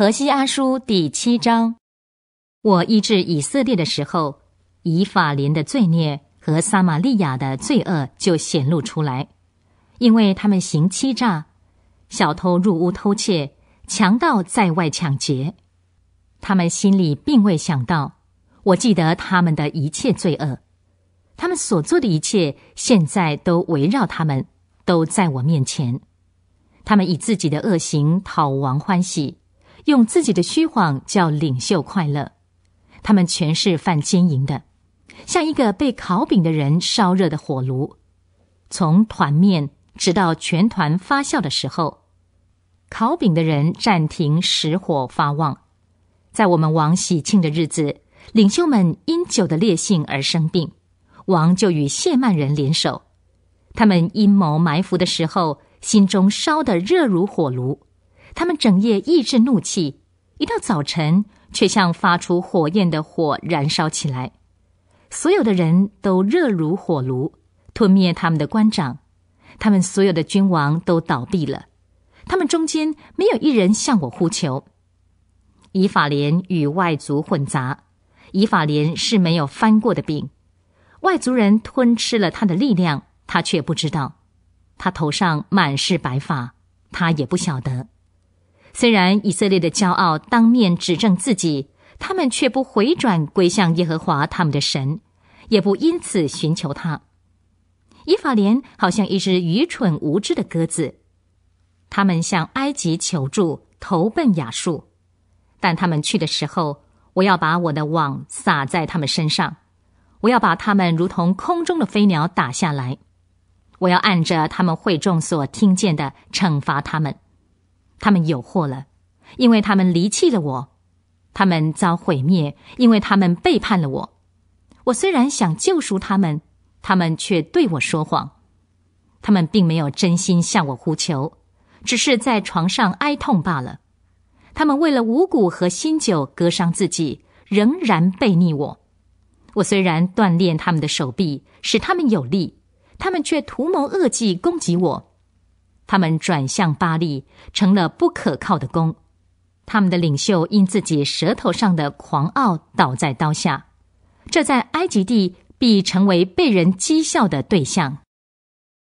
荷西阿叔第七章，我医治以色列的时候，以法莲的罪孽和撒玛利亚的罪恶就显露出来，因为他们行欺诈，小偷入屋偷窃，强盗在外抢劫，他们心里并未想到。我记得他们的一切罪恶，他们所做的一切，现在都围绕他们，都在我面前。他们以自己的恶行讨王欢喜。用自己的虚谎叫领袖快乐，他们全是犯奸淫的，像一个被烤饼的人烧热的火炉，从团面直到全团发酵的时候，烤饼的人暂停拾火发旺。在我们王喜庆的日子，领袖们因酒的烈性而生病，王就与谢曼人联手，他们阴谋埋伏的时候，心中烧得热如火炉。他们整夜抑制怒气，一到早晨却像发出火焰的火燃烧起来。所有的人都热如火炉，吞灭他们的官长，他们所有的君王都倒闭了。他们中间没有一人向我呼求。以法莲与外族混杂，以法莲是没有翻过的饼，外族人吞吃了他的力量，他却不知道。他头上满是白发，他也不晓得。虽然以色列的骄傲当面指证自己，他们却不回转归向耶和华他们的神，也不因此寻求他。以法莲好像一只愚蠢无知的鸽子，他们向埃及求助，投奔亚述，但他们去的时候，我要把我的网撒在他们身上，我要把他们如同空中的飞鸟打下来，我要按着他们会众所听见的惩罚他们。他们有祸了，因为他们离弃了我；他们遭毁灭，因为他们背叛了我。我虽然想救赎他们，他们却对我说谎；他们并没有真心向我呼求，只是在床上哀痛罢了。他们为了五谷和新酒割伤自己，仍然背逆我。我虽然锻炼他们的手臂，使他们有力，他们却图谋恶计攻击我。他们转向巴利，成了不可靠的弓。他们的领袖因自己舌头上的狂傲，倒在刀下。这在埃及地必成为被人讥笑的对象。